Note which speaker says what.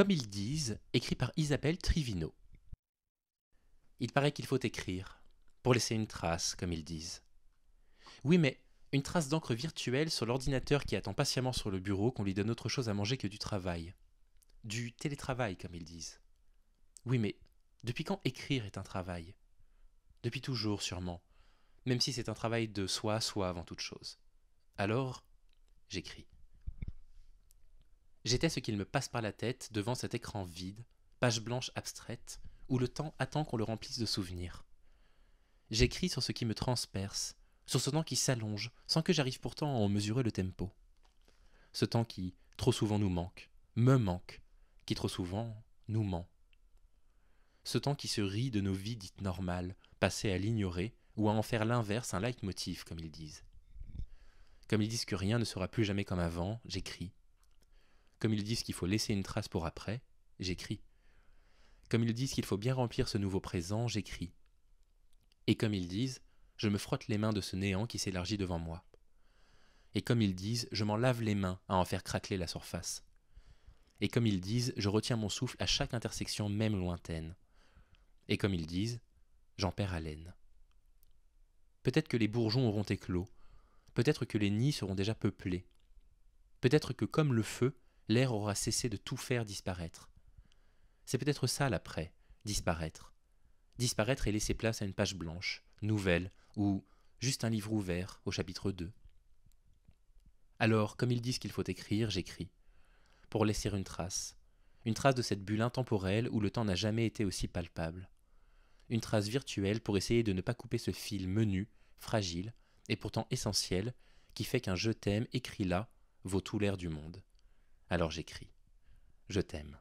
Speaker 1: Comme ils disent, écrit par Isabelle Trivino. Il paraît qu'il faut écrire, pour laisser une trace, comme ils disent. Oui, mais une trace d'encre virtuelle sur l'ordinateur qui attend patiemment sur le bureau qu'on lui donne autre chose à manger que du travail. Du télétravail, comme ils disent. Oui, mais depuis quand écrire est un travail Depuis toujours, sûrement. Même si c'est un travail de soi soi avant toute chose. Alors, j'écris. J'étais ce qu'il me passe par la tête devant cet écran vide, page blanche abstraite, où le temps attend qu'on le remplisse de souvenirs. J'écris sur ce qui me transperce, sur ce temps qui s'allonge, sans que j'arrive pourtant à en mesurer le tempo. Ce temps qui, trop souvent, nous manque, me manque, qui trop souvent nous ment. Ce temps qui se rit de nos vies dites normales, passées à l'ignorer, ou à en faire l'inverse un leitmotiv, comme ils disent. Comme ils disent que rien ne sera plus jamais comme avant, j'écris, comme ils disent qu'il faut laisser une trace pour après, j'écris. Comme ils disent qu'il faut bien remplir ce nouveau présent, j'écris. Et comme ils disent, je me frotte les mains de ce néant qui s'élargit devant moi. Et comme ils disent, je m'en lave les mains à en faire craquer la surface. Et comme ils disent, je retiens mon souffle à chaque intersection même lointaine. Et comme ils disent, j'en perds haleine. Peut-être que les bourgeons auront éclos, peut-être que les nids seront déjà peuplés, peut-être que comme le feu, l'air aura cessé de tout faire disparaître. C'est peut-être ça l'après, disparaître. Disparaître et laisser place à une page blanche, nouvelle, ou juste un livre ouvert au chapitre 2. Alors, comme ils disent qu'il faut écrire, j'écris. Pour laisser une trace. Une trace de cette bulle intemporelle où le temps n'a jamais été aussi palpable. Une trace virtuelle pour essayer de ne pas couper ce fil menu, fragile, et pourtant essentiel, qui fait qu'un je t'aime écrit là vaut tout l'air du monde. Alors j'écris. Je t'aime.